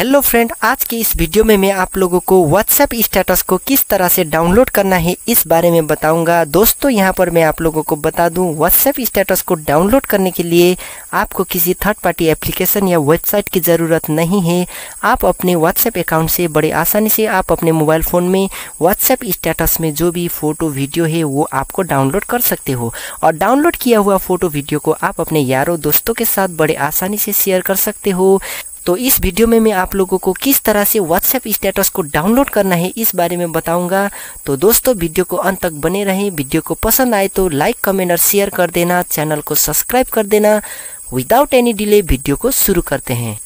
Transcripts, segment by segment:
hello friend आज की इस वीडियो में मैं आप लोगों को व्हाट्सएप स्टेटस को किस तरह से डाउनलोड करना है इस बारे में बताऊंगा दोस्तों यहां पर मैं आप लोगों को बता दूं व्हाट्सएप स्टेटस को डाउनलोड करने के लिए आपको किसी थर्ड पार्टी एप्लीकेशन या वेबसाइट की ज़रूरत नहीं है आप अपने व्हाट्सएप अकाउंट से बड़े आसानी से आप अपने मोबाइल फ़ोन में व्हाट्सएप स्टेटस में जो भी फ़ोटो वीडियो है वो आपको डाउनलोड कर सकते हो और डाउनलोड किया हुआ फ़ोटो वीडियो को आप अपने यारों दोस्तों के साथ बड़े आसानी से शेयर कर सकते हो तो इस वीडियो में मैं आप लोगों को किस तरह से व्हाट्सएप स्टेटस को डाउनलोड करना है इस बारे में बताऊंगा तो दोस्तों वीडियो को अंत तक बने रहें वीडियो को पसंद आए तो लाइक कमेंट और शेयर कर देना चैनल को सब्सक्राइब कर देना विदाउट एनी डिले वीडियो को शुरू करते हैं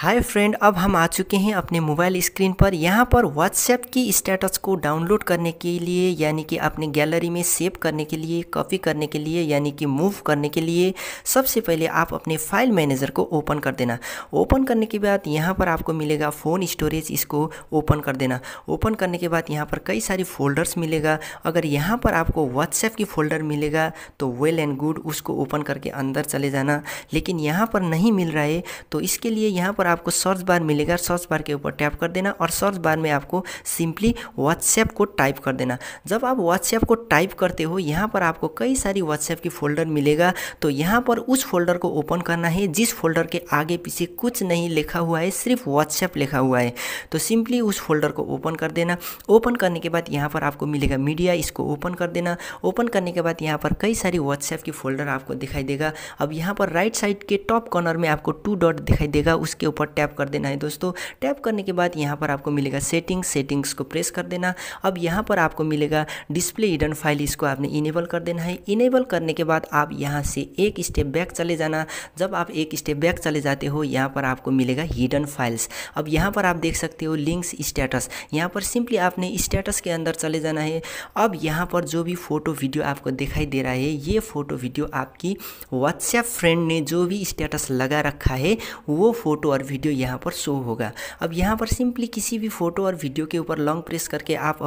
हाय फ्रेंड अब हम आ चुके हैं अपने मोबाइल स्क्रीन पर यहाँ पर व्हाट्सएप की स्टेटस को डाउनलोड करने के लिए यानी कि अपने गैलरी में सेव करने के लिए कॉपी करने के लिए यानी कि मूव करने के लिए सबसे पहले आप अपने फाइल मैनेजर को ओपन कर देना ओपन करने के बाद यहाँ पर आपको मिलेगा फ़ोन स्टोरेज इसको ओपन कर देना ओपन करने के बाद यहाँ पर कई सारी फोल्डर्स मिलेगा अगर यहाँ पर आपको व्हाट्सएप की फ़ोल्डर मिलेगा तो वेल एंड गुड उसको ओपन करके अंदर चले जाना लेकिन यहाँ पर नहीं मिल रहा है तो इसके लिए यहाँ पर आपको सर्च बार मिलेगा सर्च बार के ऊपर टैप कर देना और सर्च बार में आपको सिंपली व्हाट्सएप को टाइप कर देना जब आप व्हाट्सएप को टाइप करते हो यहाँ पर आपको कई सारी व्हाट्सएप की फोल्डर मिलेगा तो यहाँ पर उस फोल्डर को ओपन करना है जिस फोल्डर के आगे पीछे कुछ नहीं लिखा हुआ है सिर्फ व्हाट्सएप लिखा हुआ है तो सिंपली उस फोल्डर को ओपन कर देना ओपन करने के बाद यहाँ पर आपको मिलेगा मीडिया इसको ओपन कर देना ओपन करने के बाद यहाँ पर कई सारी व्हाट्सएप की फोल्डर आपको दिखाई देगा अब यहाँ पर राइट साइड के टॉप कॉर्नर में आपको टू डॉट दिखाई देगा उसके ऊपर ऊपर टैप कर देना है दोस्तों टैप करने के बाद यहाँ पर आपको मिलेगा सेटिंग सेटिंग्स को प्रेस कर देना अब यहाँ पर आपको मिलेगा डिस्प्ले हिडन फाइल इसको आपने इनेबल कर देना है इनेबल करने के बाद आप यहाँ से एक स्टेप बैक चले जाना जब आप एक स्टेप बैक चले जाते हो यहाँ पर आपको मिलेगा हिडन फाइल्स अब यहाँ पर आप देख सकते हो लिंक्स स्टेटस यहाँ पर सिंपली आपने स्टेटस के अंदर चले जाना है अब यहाँ पर जो भी फ़ोटो वीडियो आपको दिखाई दे रहा है ये फ़ोटो वीडियो आपकी व्हाट्सएप फ्रेंड ने जो भी स्टेटस लगा रखा है वो फ़ोटो और वीडियो यहाँ पर शो होगा अब यहाँ पर सिंपली किसी भी फ़ोटो और वीडियो के ऊपर लॉन्ग प्रेस करके आप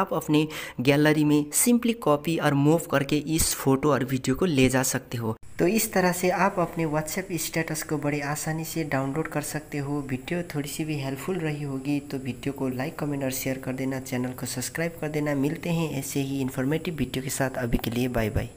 आप अपने गैलरी में सिंपली कॉपी और मूव करके इस फ़ोटो और वीडियो को ले जा सकते हो तो इस तरह से आप अपने व्हाट्सएप स्टेटस को बड़े आसानी से डाउनलोड कर सकते हो वीडियो थोड़ी सी भी हेल्पफुल रही होगी तो वीडियो को लाइक कमेंट और शेयर कर देना चैनल को सब्सक्राइब कर देना मिलते हैं ऐसे ही इन्फॉर्मेटिव वीडियो के साथ अभी के लिए बाय बाय